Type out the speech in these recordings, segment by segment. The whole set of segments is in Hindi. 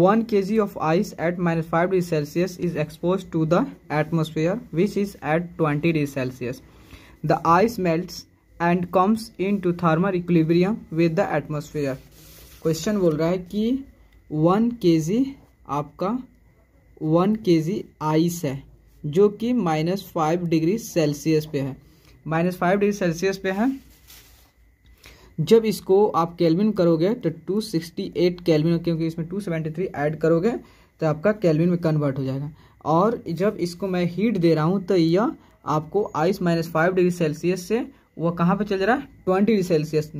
One K G of ice at minus five degree Celsius is expose to the atmosphere which is at twenty degree Celsius the ice melt and comes into thermal equilibrium with the atmosphere question बोल रहा है कि वन के जी आपका वन के जी आइस है जो कि माइनस फाइव डिग्री सेल्सियस पे है माइनस फाइव डिग्री सेल्सियस पे है जब इसको आप कैलविन करोगे तो 268 कैलविन क्योंकि इसमें 273 ऐड करोगे तो आपका कैलविन में कन्वर्ट हो जाएगा और जब इसको मैं हीट दे रहा हूँ तो यह आपको ice minus five degree Celsius से वह कहाँ पर चल रहा है ट्वेंटी डिग्री सेल्सियस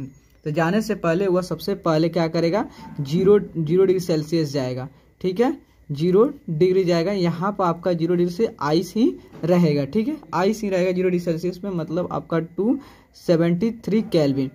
तो जाने से पहले वह सबसे पहले क्या करेगा जीरो जीरो डिग्री सेल्सियस जाएगा ठीक है जीरो डिग्री जाएगा यहाँ पर आपका जीरो डिग्री से आइस ही रहेगा ठीक है आइस ही रहेगा जीरो डिग्री सेल्सियस में मतलब आपका टू सेवेंटी थ्री कैलविन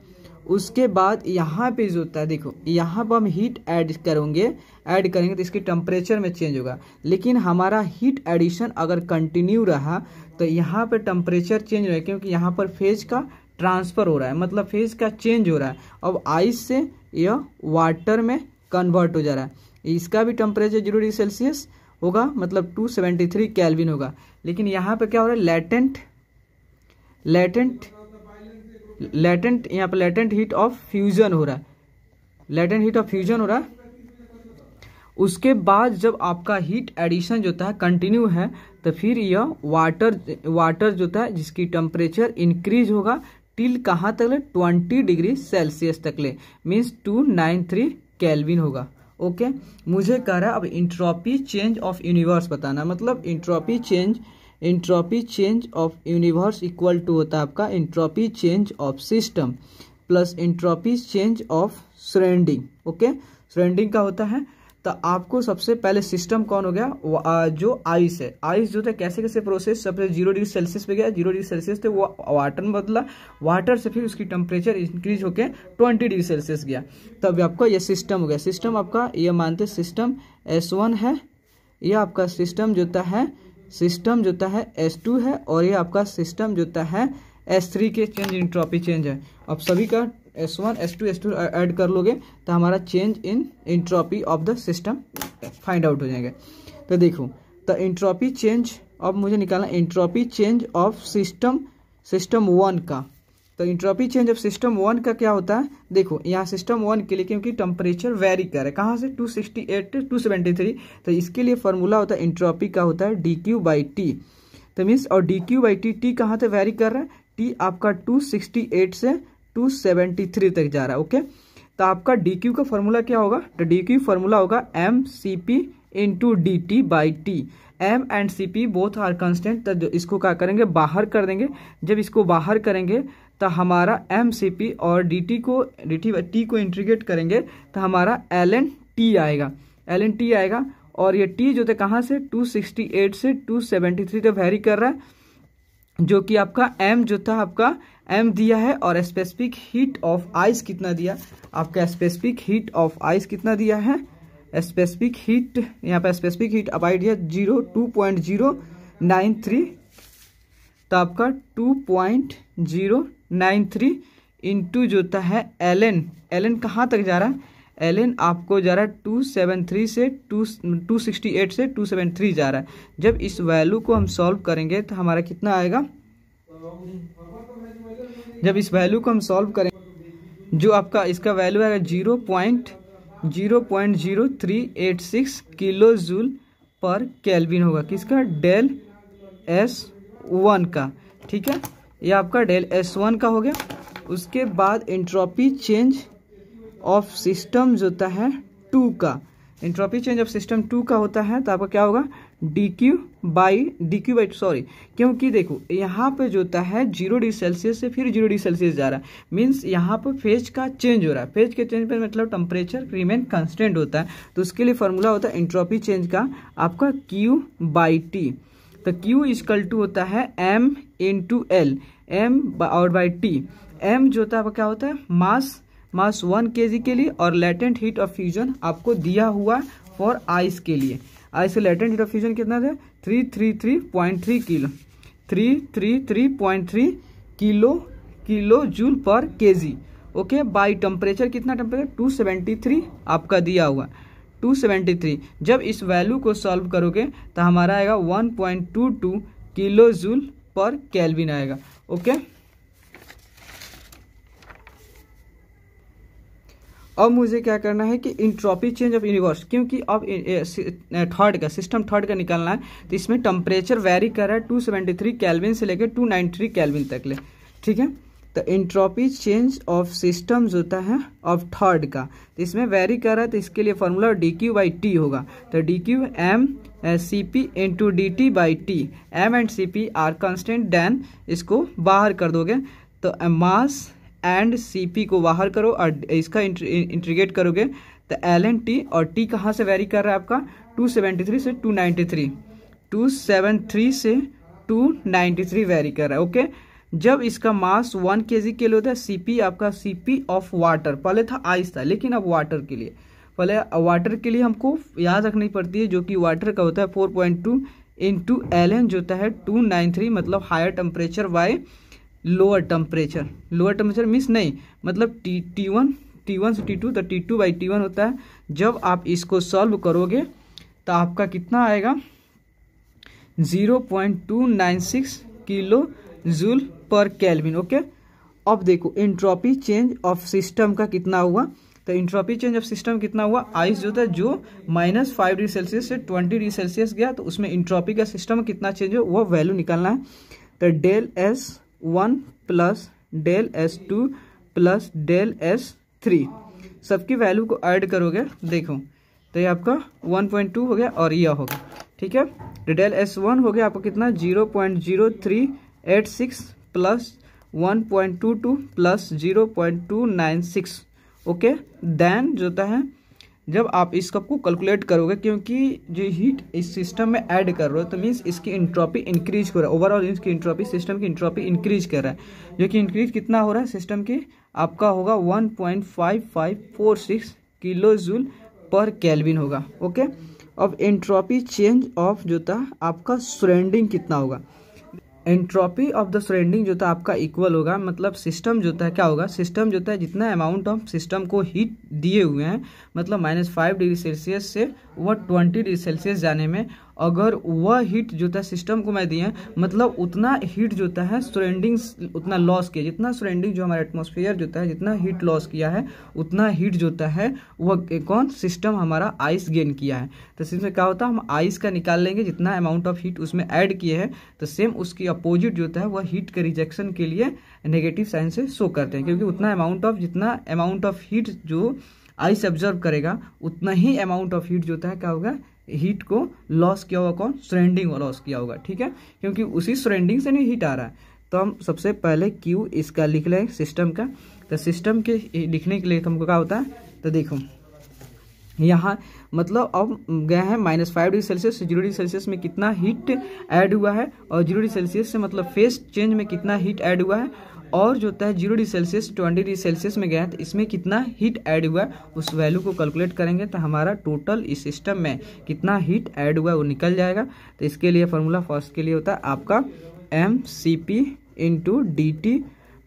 उसके बाद यहाँ पे जो होता है देखो यहाँ पर हम हीट ऐड करेंगे ऐड करेंगे तो इसके टेम्परेचर में चेंज होगा लेकिन हमारा हीट एडिशन अगर कंटिन्यू रहा तो यहाँ पे टेम्परेचर चेंज हो रहा है क्योंकि यहाँ पर फेज का ट्रांसफ़र हो रहा है मतलब फेज का चेंज हो रहा है अब आइस से यह वाटर में कन्वर्ट हो जा रहा है इसका भी टेम्परेचर जीरो डिग्री सेल्सियस होगा मतलब थ्री कैलविन होगा लेकिन यहाँ पर क्या हो रहा है लेटेंट लेटेंट लेटेंट यहाँ पर लेटेंट हीट ऑफ फ्यूजन हो रहा है लेटेंट हीट ऑफ फ्यूजन हो रहा है उसके बाद जब आपका हीट एडिशन जो है कंटिन्यू है तो फिर यह वाटर वाटर जो है जिसकी टेम्परेचर इंक्रीज होगा टिल कहाँ तक ले ट्वेंटी डिग्री सेल्सियस तक ले means two nine three kelvin होगा ओके मुझे कह रहा है अब इंट्रॉपी चेंज ऑफ यूनिवर्स बताना मतलब entropy change entropy change of universe equal to होता है आपका entropy change of system plus entropy change of surrounding okay surrounding का होता है तो आपको सबसे पहले सिस्टम कौन हो गया जो आइस है आइस जो था कैसे कैसे प्रोसेस सबसे जीरो डिग्री सेल्सियस पे गया जीरो डिग्री सेल्सियस थे वो वाटर में बदला वाटर से फिर उसकी टेम्परेचर इंक्रीज होकर ट्वेंटी डिग्री सेल्सियस गया तब आपका ये सिस्टम हो गया सिस्टम आपका ये मानते सिस्टम एस वन है यह आपका सिस्टम जो है सिस्टम जोता है एस टू है और ये आपका सिस्टम जोता है एस थ्री के चेंज इन ट्रॉपी चेंज है अब सभी का S one S two S two add कर लोगे तो हमारा change entropy of the system find out हो जाएंगे तो देखो द इंट्रॉपी चेंज अब मुझे निकालना entropy change of system system one का तो entropy change of system one का क्या होता है देखो यहाँ सिस्टम वन के लिए क्योंकि टेम्परेचर वेरी कर रहा है कहाँ से 268 273 तो इसके लिए फॉर्मूला होता है इंट्रॉपी का होता है डी क्यू बाई टी तो मीन्स और D Q by T T कहाँ से वेरी कर रहा है टी आपका 268 से 273 तक जा रहा है ओके तो आपका डी क्यू का फॉर्मूला क्या होगा तो डी क्यू फॉर्मूला होगा M C P into D T by T M and C P both are constant तो इसको क्या करेंगे बाहर कर देंगे जब इसको बाहर करेंगे तो हमारा एम सी पी और डी टी को डी टी टी को इंट्रीगेट करेंगे तो हमारा एल एन टी आएगा एल एन टी आएगा और ये टी जो थे कहाँ से 268 से 273 तो वेरी कर रहा है जो कि आपका एम जो था आपका एम दिया है और स्पेसिफिक हीट ऑफ आइस कितना दिया आपका स्पेसिफिक हीट ऑफ आइस कितना दिया है स्पेसिफिक हीट यहाँ पर स्पेसिफिक हीट आई दिया zero two point zero nine three तो आपका two point zero nine three into जो होता है एल एन एल एन कहाँ तक जा रहा है एल एन आपको जा रहा है टू सेवन थ्री से टू टू सिक्सटी एट से टू सेवन थ्री जा रहा है जब इस वैल्यू को हम सॉल्व करेंगे तो हमारा कितना आएगा जब इस वैल्यू को हम सॉल्व करें जो आपका इसका वैल्यू आएगा zero point zero point zero three eight six kilo joule पर कैलविन होगा किसका डेल एस वन का ठीक है ये आपका डेल एस वन का हो गया उसके बाद इंट्रॉपी चेंज ऑफ सिस्टम जो होता है टू का entropy change of system two का होता है तो आपका क्या होगा D Q by D Q by sorry क्योंकि देखो यहाँ पे जो होता है जीरो डिग्री सेल्सियस से फिर जीरो डिग्री सेल्सियस जा रहा है मीन्स यहाँ पर फेज का चेंज हो रहा है फेज के चेंज पर मतलब टेम्परेचर रिमेन कंस्टेंट होता है तो उसके लिए फॉर्मूला होता है इंट्रॉपी चेंज का आपका क्यू बाई टी तो Q इजकल टू होता है M into L M और बाई टी एम जो होता है क्या होता है मास मास वन के के लिए और लेटेंट हीट ऑफ फ्यूजन आपको दिया हुआ फॉर आइस के लिए आइस का लेटेंट हीट ऑफ फ्यूजन कितना था three three three point three kilo three three three point three kilo kilo joule पर के ओके बाई टेम्परेचर कितना टेम्परेचर थ्री आपका दिया हुआ 273 जब इस वैल्यू को सॉल्व करोगे तो हमारा आएगा 1.22 किलो जूल पर कैलविन आएगा ओके अब मुझे क्या करना है कि इंट्रॉपी चेंज ऑफ यूनिवर्स क्योंकि अब थर्ड का सिस्टम थर्ड का निकालना है तो इसमें टेम्परेचर वेरी कर रहा है 273 कैलविन से लेकर 293 कैलविन तक ले ठीक है तो इंट्रॉपी चेंज ऑफ सिस्टम होता है ऑफ थर्ड का तो इसमें वेरी कर रहा है तो इसके लिए formula D Q by T होगा तो D Q M C P into D T by T M and C P are constant then इसको बाहर कर दोगे तो मास एंड सी पी को बाहर करो और इसका इंट्रीगेट करोगे तो एल एंड टी और टी कहाँ से वेरी कर रहा है आपका टू सेवेंटी थ्री से two two ninety three seven three से टू नाइन्टी थ्री वेरी कर रहा है ओके okay? जब इसका मास वन के जी के लिए होता है सीपी आपका सीपी ऑफ वाटर पहले था आइस था लेकिन अब वाटर के लिए पहले वाटर के लिए हमको याद रखनी पड़ती है जो कि वाटर का होता है four point two into L N जो होता है टू नाइन थ्री मतलब higher temperature by lower temperature lower temperature means नहीं मतलब T T one T one से टी टू तो T two by T one होता है जब आप इसको सॉल्व करोगे तो आपका कितना आएगा zero point two nine six kilo joule पर कैलविन ओके अब देखो इंट्रॉपी चेंज ऑफ सिस्टम का कितना हुआ तो इंट्रॉपी चेंज ऑफ सिस्टम कितना हुआ आइस जो था जो माइनस फाइव डिग्री सेल्सियस से ट्वेंटी डिग्री सेल्सियस गया तो उसमें इंट्रॉपी का सिस्टम कितना चेंज हो वह वैल्यू निकालना है तो del S one plus del S two plus del S three सबकी वैल्यू को ऐड करोगे देखो तो ये आपका वन पॉइंट टू हो गया और यह होगा ठीक है डेल एस वन हो गया आपको कितना zero point zero three eight six plus one point two two plus zero point two nine six okay then जो होता है जब आप इस कप को कैलकुलेट करोगे क्योंकि जो हीट इस सिस्टम में ऐड कर रहे हो तो मीन्स इसकी इंट्रॉपी इंक्रीज हो रहा है ओवरऑल इसकी इंट्रॉपी सिस्टम की इंट्रॉपी इंक्रीज कर रहा है जो कि इंक्रीज कितना हो रहा है सिस्टम की आपका होगा 1.5546 किलो जूल पर कैलविन होगा ओके अब इंट्रॉपी चेंज ऑफ जो था आपका सरेंडिंग कितना होगा एंट्रोपी ऑफ द सरेंडिंग जो था आपका इक्वल होगा मतलब सिस्टम जो था क्या होगा सिस्टम जो था जितना अमाउंट ऑफ सिस्टम को हीट दिए हुए हैं मतलब माइनस फाइव डिग्री सेल्सियस से वह ट्वेंटी डिग्री सेल्सियस जाने में अगर वह हीट जो है सिस्टम को मैं दिए मतलब उतना हीट जोता है सरेंडिंग उतना लॉस किया जितना सरेंडिंग जो हमारा एटमोसफियर जो है जितना हीट लॉस किया है उतना हीट जोता है वह कौन सिस्टम हमारा आइस गेन किया है तो इसमें क्या होता है हम आइस का निकाल लेंगे जितना अमाउंट ऑफ हीट उसमें ऐड किए हैं तो सेम उसकी अपोजिट जो है वह हीट के रिजेक्शन के लिए नेगेटिव साइन से शो करते हैं क्योंकि उतना अमाउंट ऑफ जितना अमाउंट ऑफ हीट जो आइस ऑब्जर्व करेगा उतना ही अमाउंट ऑफ हीट जो है क्या होगा हीट को लॉस किया होगा कौन सरेंडिंग लॉस किया होगा ठीक है क्योंकि उसी सरेंडिंग से नहीं हीट आ रहा है तो हम सबसे पहले क्यू इसका लिख लें सिस्टम का तो सिस्टम के लिखने के लिए तुमको क्या होता है तो देखो यहाँ मतलब अब गए हैं माइनस फाइव डिग्री सेल्सियस से जीरो डिग्री सेल्सियस में कितना हीट ऐड हुआ है और जीरो डिग्री सेल्सियस से मतलब फेस चेंज में कितना हीट ऐड हुआ है और जो होता है zero degree Celsius twenty degree Celsius में गया है तो इसमें कितना हीट ऐड हुआ है उस वैल्यू को कैलकुलेट करेंगे तो हमारा टोटल इस सिस्टम में कितना हीट ऐड हुआ है वो निकल जाएगा तो इसके लिए फार्मूला फर्स्ट के लिए होता है आपका M C P into D T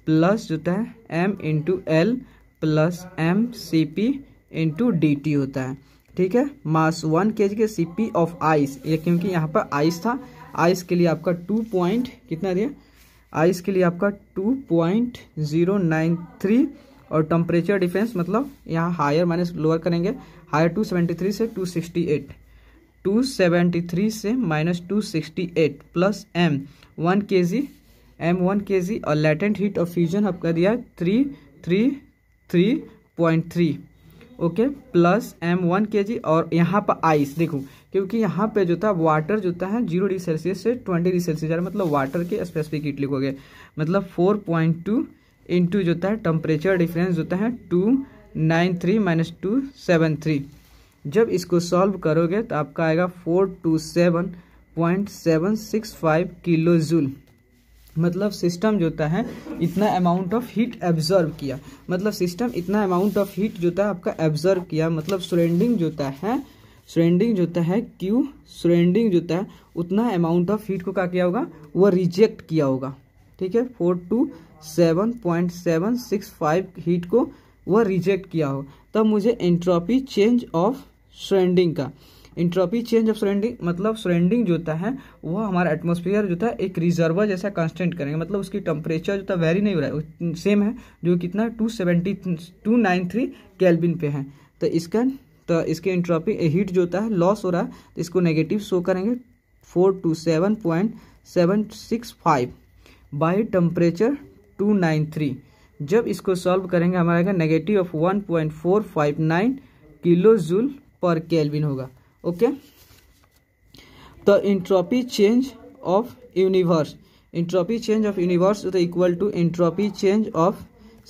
plus जो होता है M into L plus M C P into D T होता है ठीक है मास वन के जी के सी पी ऑफ आइस ये क्योंकि यहाँ पर आइस था आइस के लिए आपका टू पॉइंट कितना दिया आइस के लिए आपका two point zero nine three और टेम्परेचर डिफरेंस मतलब यहाँ हायर माइनस लोअर करेंगे हायर टू सेवेंटी थ्री से two sixty eight two seventy three से minus two sixty eight plus M one K G M one K G और लेटेंट हीट ऑफ फ्यूजन आपका दिया है three three three point three okay plus M one K G और यहाँ पर आइस देखो क्योंकि यहाँ पे जो था वाटर जो था जीरो डिग्री सेल्सियस से ट्वेंटी डिग्री सेल्सियस मतलब वाटर के स्पेसिफिक हीट लिखोगे मतलब फोर पॉइंट टू इंटू जो है टेम्परेचर डिफरेंस जो है two nine three minus two seven three जब इसको सॉल्व करोगे तो आपका आएगा four two seven point seven six five kilo joule मतलब सिस्टम जो होता है इतना अमाउंट ऑफ हीट एब्जर्व किया मतलब सिस्टम इतना अमाउंट ऑफ हीट जो होता है आपका एब्जर्व किया मतलब सरेंडिंग जो होता है सरेंडिंग जो होता है क्यू सरेंडिंग जो होता है उतना अमाउंट ऑफ हीट को क्या किया होगा वो रिजेक्ट किया होगा ठीक है four two seven point seven six five heat को वह रिजेक्ट किया हो तब मुझे एंट्रोपी चेंज ऑफ सरेंडिंग का इंट्रोपी चेंज ऑफ सरेंडिंग मतलब सरेंडिंग जो होता है वो हमारा एटमोसफियर जो था एक रिजर्वर जैसा कंस्टेंट करेंगे मतलब उसकी टेम्परेचर जो था वेरी नहीं हो रहा है सेम है जो कितना two seventy two nine three kelvin पे है तो इसका तो इसके इंट्रोपी हीट जो होता है लॉस हो रहा है तो इसको नेगेटिव शो करेंगे four two seven point seven six five by temperature two nine three जब इसको सॉल्व करेंगे हमारा negative of one point four five nine kilo joule पर कैलविन होगा okay the entropy change of universe entropy change of universe is equal to entropy change of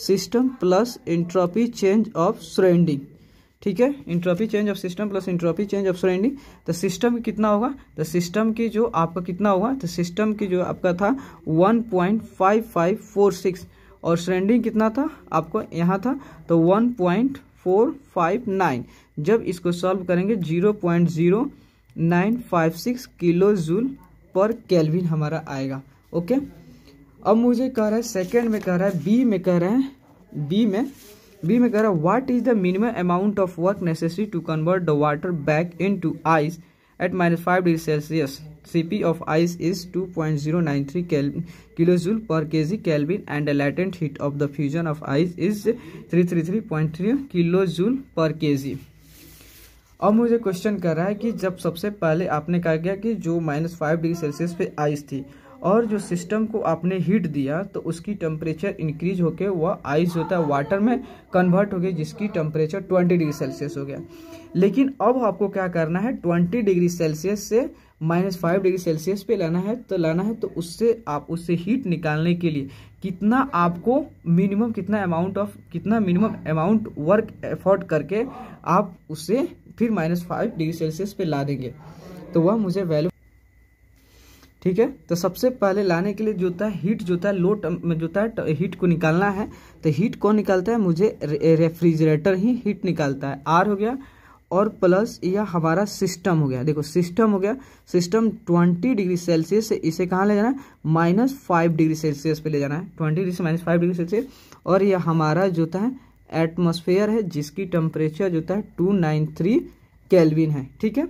system plus entropy change of surrounding ठीक है entropy change of system plus entropy change of surrounding the system कितना होगा तो सिस्टम की जो आपका कितना होगा तो सिस्टम की जो आपका था 1.5546 और सरेंडिंग कितना था आपको यहाँ था तो फोर फाइव नाइन जब इसको सॉल्व करेंगे zero point zero nine five six kilo joule पर कैलविन हमारा आएगा ओके अब मुझे कह रहा है सेकेंड में कह रहा है बी में कह रहे हैं बी में बी में कह रहा है what is the minimum amount of work necessary to convert the water back into ice at minus 5 degree Celsius. Cp of ice is 2.093 kilojoule per kg Kelvin and the latent heat of the fusion of ice is 333.3 kilojoule per kg. और मुझे क्वेश्चन कर रहा है कि जब सबसे पहले आपने कहा गया कि जो माइनस फाइव डिग्री सेल्सियस पे आइस थी और जो सिस्टम को आपने हीट दिया तो उसकी टेम्परेचर इंक्रीज होकर वह आइस होता है वाटर में कन्वर्ट हो गया जिसकी टेम्परेचर 20 डिग्री सेल्सियस हो गया लेकिन अब आपको क्या करना है 20 डिग्री सेल्सियस से माइनस फाइव डिग्री सेल्सियस पे लाना है तो लाना है तो उससे आप उससे हीट निकालने के लिए कितना आपको मिनिमम कितना अमाउंट ऑफ कितना मिनिमम अमाउंट वर्क एफोर्ड करके आप उससे फिर माइनस फाइव डिग्री सेल्सियस पे ला देंगे तो वह मुझे वैल्यू ठीक है तो सबसे पहले लाने के लिए जो होता है हीट जो होता है लो में जो होता है हीट तो को निकालना है तो हीट कौन निकालता है मुझे रे, रेफ्रिजरेटर ही हीट निकालता है आर हो गया और प्लस यह हमारा सिस्टम हो गया देखो सिस्टम हो गया सिस्टम 20 डिग्री सेल्सियस से इसे कहाँ ले जाना है माइनस फाइव डिग्री सेल्सियस पे ले जाना है 20 डिग्री से माइनस फाइव डिग्री सेल्सियस और यह हमारा जो होता है एटमोसफेयर है जिसकी टेम्परेचर जो होता है टू नाइन है ठीक है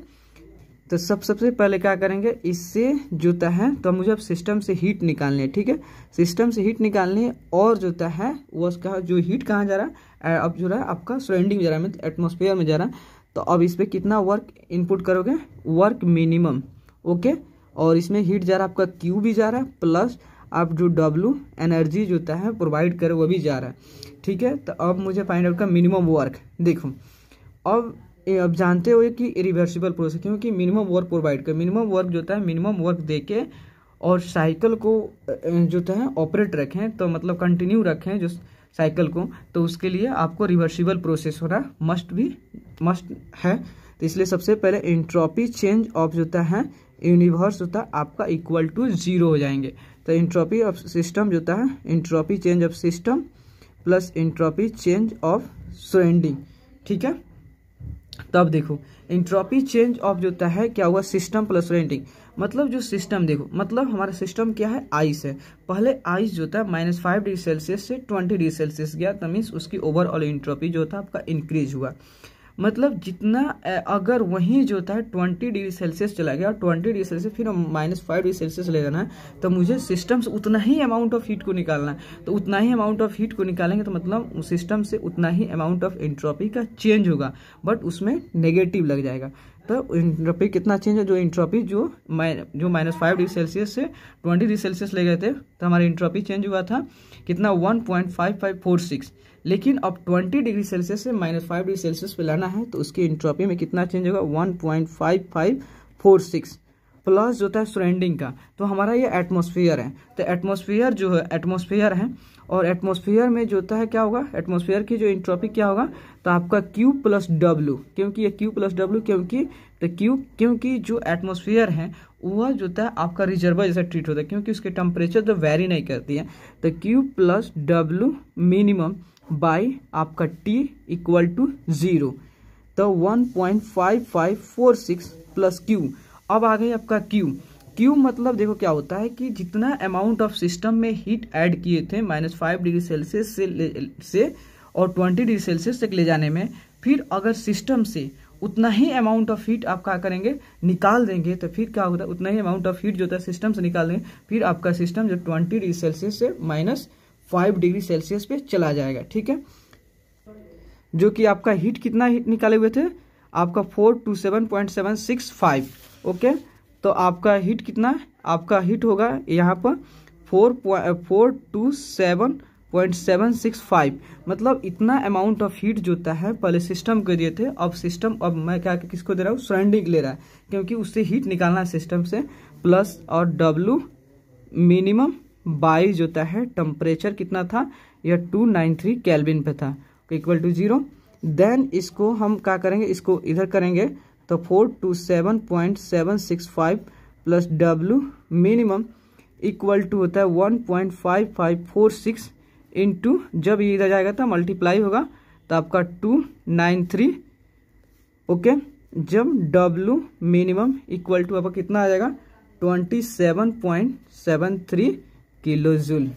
तो सब सबसे पहले क्या करेंगे इससे जोता है तो मुझे अब सिस्टम से हीट निकालनी है ठीक है सिस्टम से हीट निकालनी है और जोता है वो उसका जो हीट कहाँ जा रहा है अब जो रहा है आपका सराउंडिंग में जा रहा है एटमोसफेयर मतलब में जा रहा है तो अब इस पर कितना वर्क इनपुट करोगे वर्क मिनिमम ओके और इसमें हीट जा रहा है आपका क्यू भी जा रहा है प्लस आप जो डब्लू एनर्जी जोता है प्रोवाइड करे वो भी जा रहा है ठीक है तो अब मुझे फाइंड आउट का मिनिमम वर्क देखो अब अब जानते हो कि रिवर्सिबल प्रोसेस क्योंकि मिनिमम वर्क प्रोवाइड कर मिनिमम वर्क जो है मिनिमम वर्क दे के और साइकिल को जो है ऑपरेट रखें तो मतलब कंटिन्यू रखें जो साइकिल को तो उसके लिए आपको रिवर्सिबल प्रोसेस होना मस्ट भी मस्ट है तो इसलिए सबसे पहले इंट्रॉपी चेंज ऑफ जो है यूनिवर्स होता है आपका इक्वल टू जीरो हो जाएंगे तो इंट्रॉपी ऑफ सिस्टम जो है entropy change of system plus entropy change of surrounding ठीक है तो अब देखो इंट्रॉपी चेंज ऑफ जो होता है क्या हुआ सिस्टम प्लस रेंटिंग मतलब जो सिस्टम देखो मतलब हमारा सिस्टम क्या है आइस है पहले आइस जो था माइनस फाइव डिग्री सेल्सियस से ट्वेंटी डिग्री सेल्सियस गया तो मीन्स उसकी ओवरऑल इंट्रॉपी जो था आपका इंक्रीज हुआ मतलब जितना अगर वहीं जो था ट्वेंटी डिग्री सेल्सियस चला गया और ट्वेंटी डिग्री सेल्सियस फिर माइनस फाइव डिग्री सेल्सियस ले जाना है तो मुझे सिस्टम से उतना ही अमाउंट ऑफ हीट को निकालना है तो उतना ही अमाउंट ऑफ हीट को निकालेंगे तो मतलब सिस्टम से उतना ही अमाउंट ऑफ इंट्रॉपी का चेंज होगा बट उसमें नेगेटिव लग जाएगा तो इंट्रॉपी कितना चेंज है जो इंट्रॉपी जो जो माइनस फाइव डिग्री सेल्सियस से ट्वेंटी डिग्री सेल्सियस ले गए थे तो हमारी इंट्रॉपी चेंज हुआ था कितना one point five five four six लेकिन अब 20 डिग्री सेल्सियस से माइनस फाइव डिग्री सेल्सियस पे लाना है तो उसकी इंट्रोपी में कितना चेंज होगा one point five five four six plus जो है सराउंडिंग का तो हमारा ये एटमोसफियर है तो एटमोसफियर जो है एटमोसफियर है और एटमोसफियर में जो होता है क्या होगा एटमोसफियर की जो इंट्रोपी क्या होगा तो आपका क्यू प्लस डब्ल्यू क्योंकि ये क्यू प्लस डब्ल्यू क्योंकि तो क्यू क्योंकि जो एटमोसफियर है वह जो होता है आपका रिजर्वर जैसा ट्रीट होता है क्योंकि उसके टेम्परेचर तो वेरी नहीं करती है तो Q plus W minimum by आपका टी इक्वल टू ज़ीरो तो one point five five four six plus Q अब आ गई आपका क्यू क्यू मतलब देखो क्या होता है कि जितना अमाउंट ऑफ सिस्टम में हीट ऐड किए थे माइनस फाइव डिग्री सेल्सियस से से और ट्वेंटी डिग्री सेल्सियस तक ले जाने में फिर अगर सिस्टम से उतना ही अमाउंट ऑफ हीट आप क्या करेंगे निकाल देंगे तो फिर क्या होता है उतना ही अमाउंट ऑफ हीट जो होता है सिस्टम से निकाल देंगे फिर आपका सिस्टम जो ट्वेंटी डिग्री सेल्सियस से माइनस फाइव डिग्री सेल्सियस पे चला जाएगा ठीक है जो कि आपका हीट कितना हीट निकाले हुए थे आपका four two seven point seven six five okay तो आपका हीट कितना आपका हीट होगा यहाँ पर four four two seven point seven six five मतलब इतना अमाउंट ऑफ हीट जो होता है पहले सिस्टम को दिए थे अब सिस्टम अब मैं क्या किसको दे रहा हूँ सरेंडिंग ले रहा है क्योंकि उससे हीट निकालना है सिस्टम से प्लस और डब्लू मिनिमम बाईस जो है टेम्परेचर कितना था यह टू नाइन थ्री कैलबिन पे था इक्वल टू जीरो देन इसको हम क्या करेंगे इसको इधर करेंगे तो four two seven point seven six five plus W minimum equal to होता है one point five five four six जब ये इधर जाएगा तो मल्टीप्लाई होगा तो आपका टू नाइन थ्री ओके जब डब्ल्यू मिनिमम इक्वल टू आपका कितना आ जाएगा twenty seven point seven three kilo joule